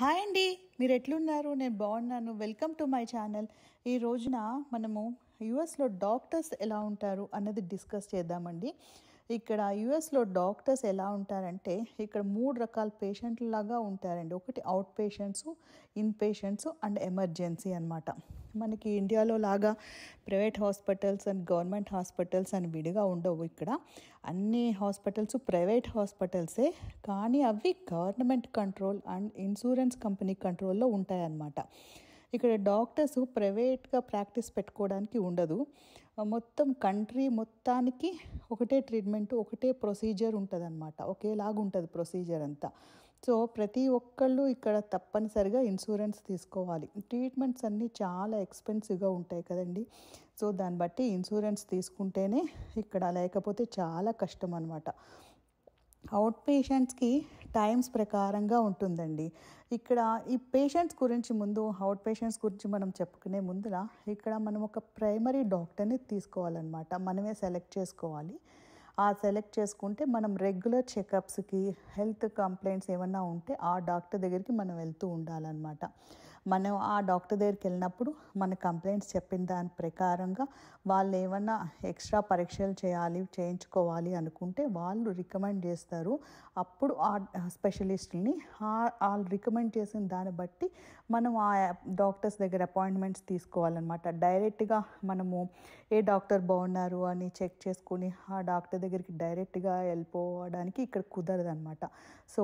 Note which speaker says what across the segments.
Speaker 1: hi అండి మీరు ఎట్లున్నారు నేను బాగున్నాను వెల్కమ్ టు మై ఛానల్ ఈ రోజున మనము యుఎస్లో డాక్టర్స్ ఎలా ఉంటారు అన్నది డిస్కస్ చేద్దామండి ఇక్కడ యుఎస్లో డాక్టర్స్ ఎలా ఉంటారంటే ఇక్కడ మూడు రకాల పేషెంట్లు లాగా ఉంటారండి ఒకటి out patients in patients and emergency అనమాట మనకి ఇండియాలో లాగా private hospitals and government hospitals అని విడిగా ఉండవు ఇక్కడ అన్ని హాస్పిటల్స్ ప్రైవేట్ హాస్పిటల్సే కానీ అవి government control and insurance company కంట్రోల్లో ఉంటాయన్నమాట ఇక్కడ డాక్టర్స్ ప్రైవేట్గా ప్రాక్టీస్ పెట్టుకోవడానికి ఉండదు మొత్తం కంట్రీ మొత్తానికి ఒకటే ట్రీట్మెంట్ ఒకటే ప్రొసీజర్ ఉంటుంది అనమాట ఒకేలాగా ఉంటుంది ప్రొసీజర్ అంతా సో ప్రతి ఒక్కళ్ళు ఇక్కడ తప్పనిసరిగా ఇన్సూరెన్స్ తీసుకోవాలి ట్రీట్మెంట్స్ అన్నీ చాలా ఎక్స్పెన్సివ్గా ఉంటాయి కదండి సో దాన్ని బట్టి ఇన్సూరెన్స్ తీసుకుంటేనే ఇక్కడ లేకపోతే చాలా కష్టం అనమాట అవుట్ పేషెంట్స్కి టైమ్స్ ప్రకారంగా ఉంటుందండి ఇక్కడ ఈ పేషెంట్స్ గురించి ముందు అవుట్ పేషెంట్స్ గురించి మనం చెప్పుకునే ముందులా ఇక్కడ మనం ఒక ప్రైమరీ డాక్టర్ని తీసుకోవాలన్నమాట మనమే సెలెక్ట్ చేసుకోవాలి ఆ సెలెక్ట్ చేసుకుంటే మనం రెగ్యులర్ చెకప్స్కి హెల్త్ కంప్లైంట్స్ ఏమన్నా ఉంటే ఆ డాక్టర్ దగ్గరికి మనం వెళ్తూ ఉండాలన్నమాట మనం ఆ డాక్టర్ దగ్గరికి వెళ్ళినప్పుడు మన కంప్లైంట్స్ చెప్పిన దాని ప్రకారంగా వాళ్ళు ఏమన్నా ఎక్స్ట్రా పరీక్షలు చేయాలి చేయించుకోవాలి అనుకుంటే వాళ్ళు రికమెండ్ చేస్తారు అప్పుడు ఆ స్పెషలిస్ట్ని వాళ్ళు రికమెండ్ చేసిన దాన్ని బట్టి మనం ఆ డాక్టర్స్ దగ్గర అపాయింట్మెంట్స్ తీసుకోవాలన్నమాట డైరెక్ట్గా మనము ఏ డాక్టర్ బాగున్నారు అని చెక్ చేసుకుని ఆ డాక్టర్ దగ్గరికి డైరెక్ట్గా వెళ్ళిపోవడానికి ఇక్కడ కుదరదనమాట సో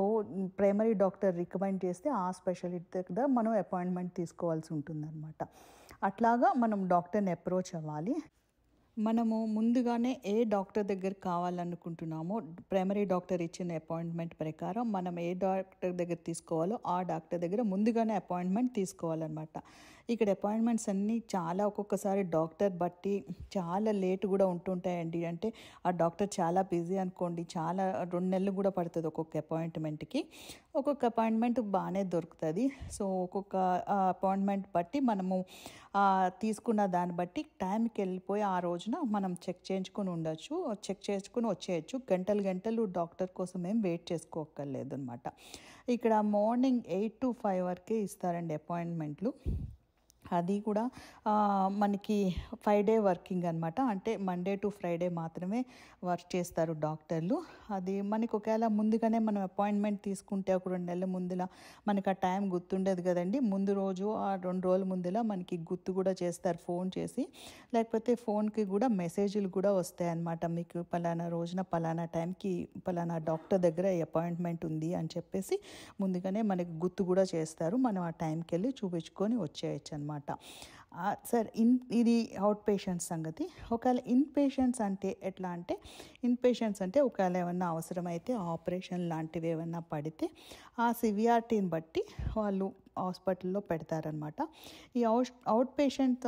Speaker 1: ప్రైమరీ డాక్టర్ రికమెండ్ చేస్తే ఆ స్పెషలిస్ట్ దగ్గర మనం అపాయింట్మెంట్ అపాయింట్మెంట్ తీసుకోవాల్సి ఉంటుందన్నమాట అట్లాగా మనం డాక్టర్ని అప్రోచ్ అవ్వాలి మనము ముందుగానే ఏ డాక్టర్ దగ్గర కావాలనుకుంటున్నామో ప్రైమరీ డాక్టర్ ఇచ్చిన అపాయింట్మెంట్ ప్రకారం మనం ఏ డాక్టర్ దగ్గర తీసుకోవాలో ఆ డాక్టర్ దగ్గర ముందుగానే అపాయింట్మెంట్ తీసుకోవాలన్నమాట ఇక్కడ అపాయింట్మెంట్స్ అన్నీ చాలా ఒక్కొక్కసారి డాక్టర్ బట్టి చాలా లేట్ కూడా ఉంటుంటాయండి అంటే ఆ డాక్టర్ చాలా బిజీ అనుకోండి చాలా రెండు నెలలు కూడా పడుతుంది ఒక్కొక్క అపాయింట్మెంట్కి ఒక్కొక్క అపాయింట్మెంట్ బాగానే దొరుకుతుంది సో ఒక్కొక్క అపాయింట్మెంట్ బట్టి మనము తీసుకున్న దాన్ని బట్టి టైంకి వెళ్ళిపోయి ఆ రోజున మనం చెక్ చేయించుకొని ఉండొచ్చు చెక్ చేసుకుని వచ్చేయచ్చు గంటలు గంటలు డాక్టర్ కోసం ఏం వెయిట్ చేసుకోక్కర్లేదు అనమాట ఇక్కడ మార్నింగ్ ఎయిట్ టు ఫైవ్ వరకే ఇస్తారండి అపాయింట్మెంట్లు అది కూడా మనకి ఫైవ్ డే వర్కింగ్ అనమాట అంటే మండే టు ఫ్రైడే మాత్రమే వర్క్ చేస్తారు డాక్టర్లు అది మనకి ఒకవేళ ముందుగానే మనం అపాయింట్మెంట్ తీసుకుంటే ఒక రెండు నెలల ముందులా మనకి ఆ టైం గుర్తుండదు కదండి ముందు రోజు ఆ రెండు రోజుల ముందులా మనకి గుర్తు కూడా చేస్తారు ఫోన్ చేసి లేకపోతే ఫోన్కి కూడా మెసేజ్లు కూడా వస్తాయి అన్నమాట మీకు పలానా రోజున పలానా టైంకి పలానా డాక్టర్ దగ్గర అపాయింట్మెంట్ ఉంది అని చెప్పేసి ముందుగానే మనకి గుర్తు కూడా చేస్తారు మనం ఆ టైంకి వెళ్ళి చూపించుకొని వచ్చేయచ్చు అనమాట అనమాట సార్ ఇన్ ఇది అవుట్ పేషెంట్స్ సంగతి ఒకవేళ ఇన్ పేషెంట్స్ అంటే ఎట్లా అంటే ఇన్ పేషెంట్స్ అంటే ఒకవేళ ఏమన్నా అవసరమైతే ఆపరేషన్ లాంటివి ఏమన్నా పడితే ఆ సివిఆర్టీని బట్టి వాళ్ళు హాస్పిటల్లో పెడతారనమాట ఈ అవుట్ అవుట్ పేషెంట్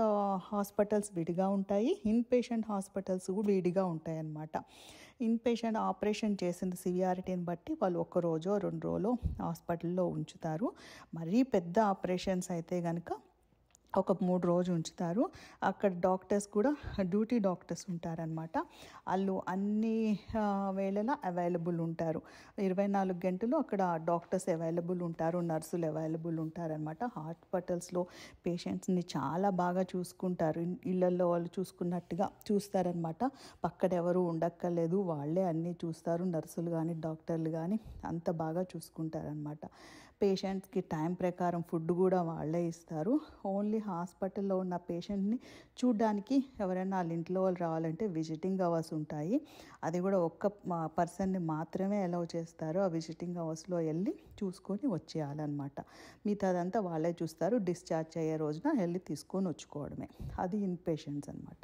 Speaker 1: హాస్పిటల్స్ విడిగా ఉంటాయి ఇన్ పేషెంట్ హాస్పిటల్స్ కూడా విడిగా ఉంటాయి అన్నమాట ఇన్ పేషెంట్ ఆపరేషన్ చేసిన సివియారిటీని బట్టి వాళ్ళు ఒక రోజో రెండు రోజులో హాస్పిటల్లో ఉంచుతారు మరీ పెద్ద ఆపరేషన్స్ అయితే కనుక ఒక మూడు రోజు ఉంచుతారు అక్కడ డాక్టర్స్ కూడా డ్యూటీ డాక్టర్స్ ఉంటారనమాట వాళ్ళు అన్ని వేళలా అవైలబుల్ ఉంటారు ఇరవై నాలుగు గంటలు అక్కడ డాక్టర్స్ అవైలబుల్ ఉంటారు నర్సులు అవైలబుల్ ఉంటారనమాట హాస్పిటల్స్లో పేషెంట్స్ని చాలా బాగా చూసుకుంటారు ఇళ్ళల్లో వాళ్ళు చూసుకున్నట్టుగా చూస్తారనమాట పక్కడ ఎవరు ఉండక్కర్లేదు వాళ్ళే అన్నీ చూస్తారు నర్సులు కానీ డాక్టర్లు కానీ అంత బాగా చూసుకుంటారనమాట పేషెంట్స్కి టైం ప్రకారం ఫుడ్ కూడా వాళ్ళే ఇస్తారు ఓన్లీ హాస్పిటల్లో ఉన్న పేషెంట్ని చూడడానికి ఎవరైనా వాళ్ళ ఇంట్లో వాళ్ళు రావాలంటే విజిటింగ్ అవర్స్ ఉంటాయి అది కూడా ఒక్క పర్సన్ని మాత్రమే అలౌ చేస్తారు ఆ విజిటింగ్ అవర్స్లో వెళ్ళి చూసుకొని వచ్చేయాలన్నమాట మిగతాదంతా వాళ్ళే చూస్తారు డిశ్చార్జ్ అయ్యే రోజున వెళ్ళి తీసుకొని వచ్చుకోవడమే అది ఇన్ పేషెంట్స్ అనమాట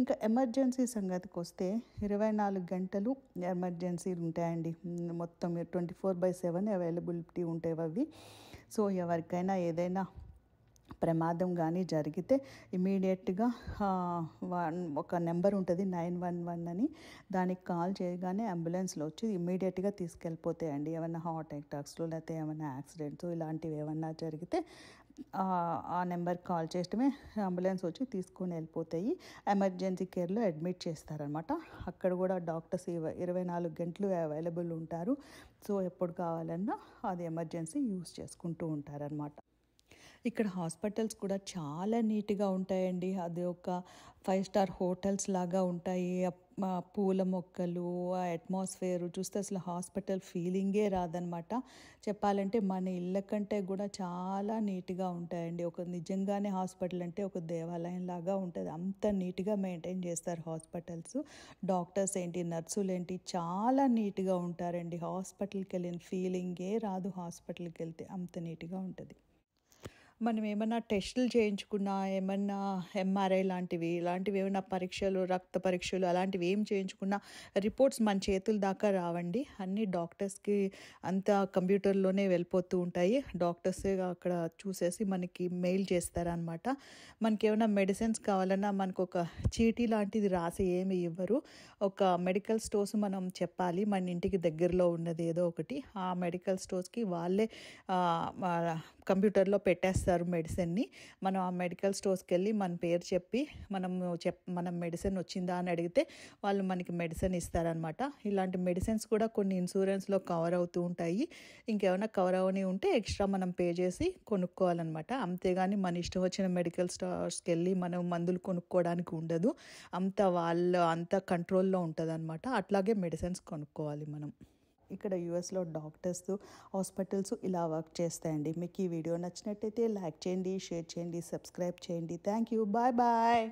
Speaker 1: ఇంకా ఎమర్జెన్సీ సంగతికి వస్తే ఇరవై నాలుగు గంటలు ఎమర్జెన్సీలు ఉంటాయండి మొత్తం twenty four by seven availability ఉంటాయి అవి సో ఎవరికైనా ఏదైనా ప్రమాదం కానీ జరిగితే ఇమీడియట్గా వన్ ఒక నెంబర్ ఉంటుంది నైన్ వన్ వన్ అని దానికి కాల్ చేయగానే అంబులెన్స్లో వచ్చి ఇమీడియట్గా తీసుకెళ్ళిపోతాయండి ఏమైనా హార్ట్ అటాక్స్లో లేకపోతే ఏమైనా యాక్సిడెంట్స్ ఇలాంటివి ఏమైనా జరిగితే ఆ నెంబర్ కాల్ చేయడమే అంబులెన్స్ వచ్చి తీసుకుని వెళ్ళిపోతాయి ఎమర్జెన్సీ కేర్లో అడ్మిట్ చేస్తారనమాట అక్కడ కూడా డాక్టర్స్ ఇరవై నాలుగు గంటలు అవైలబుల్ ఉంటారు సో ఎప్పుడు కావాలన్నా అది ఎమర్జెన్సీ యూస్ చేసుకుంటూ ఉంటారనమాట ఇక్కడ హాస్పిటల్స్ కూడా చాలా నీట్గా ఉంటాయండి అది ఒక ఫైవ్ స్టార్ హోటల్స్ లాగా ఉంటాయి పూల మొక్కలు ఆ అట్మాస్ఫియర్ చూస్తే అసలు హాస్పిటల్ ఫీలింగే రాదనమాట చెప్పాలంటే మన ఇళ్ళ కంటే కూడా చాలా నీట్గా ఉంటాయండి ఒక నిజంగానే హాస్పిటల్ అంటే ఒక దేవాలయం లాగా ఉంటుంది అంత నీట్గా మెయింటైన్ చేస్తారు హాస్పిటల్స్ డాక్టర్స్ ఏంటి నర్సులు ఏంటి చాలా నీట్గా ఉంటారండి హాస్పిటల్కి వెళ్ళిన ఫీలింగే రాదు హాస్పిటల్కి వెళ్తే అంత నీట్గా ఉంటుంది మనం ఏమన్నా టెస్టులు చేయించుకున్నా ఏమన్నా ఎంఆర్ఐ లాంటివి ఇలాంటివి ఏమైనా పరీక్షలు రక్త పరీక్షలు అలాంటివి ఏం చేయించుకున్నా రిపోర్ట్స్ మన చేతుల దాకా రావండి అన్నీ డాక్టర్స్కి అంతా కంప్యూటర్లోనే వెళ్ళిపోతూ ఉంటాయి డాక్టర్స్ అక్కడ చూసేసి మనకి మెయిల్ చేస్తారనమాట మనకి ఏమైనా మెడిసిన్స్ కావాలన్నా మనకు ఒక చీటీ లాంటిది రాసి ఏమి ఇవ్వరు ఒక మెడికల్ స్టోర్స్ మనం చెప్పాలి మన ఇంటికి దగ్గరలో ఉన్నది ఏదో ఒకటి ఆ మెడికల్ స్టోర్స్కి వాళ్ళే కంప్యూటర్లో పెట్టేస్తారు మెడిసిన్ని మనం ఆ మెడికల్ స్టోర్స్కి వెళ్ళి మన పేరు చెప్పి మనం చెప్ మనం మెడిసిన్ వచ్చిందా అని అడిగితే వాళ్ళు మనకి మెడిసిన్ ఇస్తారనమాట ఇలాంటి మెడిసిన్స్ కూడా కొన్ని ఇన్సూరెన్స్లో కవర్ అవుతూ ఉంటాయి ఇంకేమైనా కవర్ అవని ఉంటే ఎక్స్ట్రా మనం పే చేసి కొనుక్కోవాలన్నమాట అంతేగాని మన ఇష్టం వచ్చిన మెడికల్ స్టోర్స్కి వెళ్ళి మనం మందులు కొనుక్కోవడానికి ఉండదు అంత వాళ్ళ అంత కంట్రోల్లో ఉంటుంది అట్లాగే మెడిసిన్స్ కొనుక్కోవాలి మనం ఇక్కడ యూఎస్లో డాక్టర్స్ హాస్పిటల్స్ ఇలా వర్క్ చేస్తాయండి మీకు ఈ వీడియో నచ్చినట్టయితే లైక్ చేయండి షేర్ చేయండి సబ్స్క్రైబ్ చేయండి థ్యాంక్ యూ బాయ్ బాయ్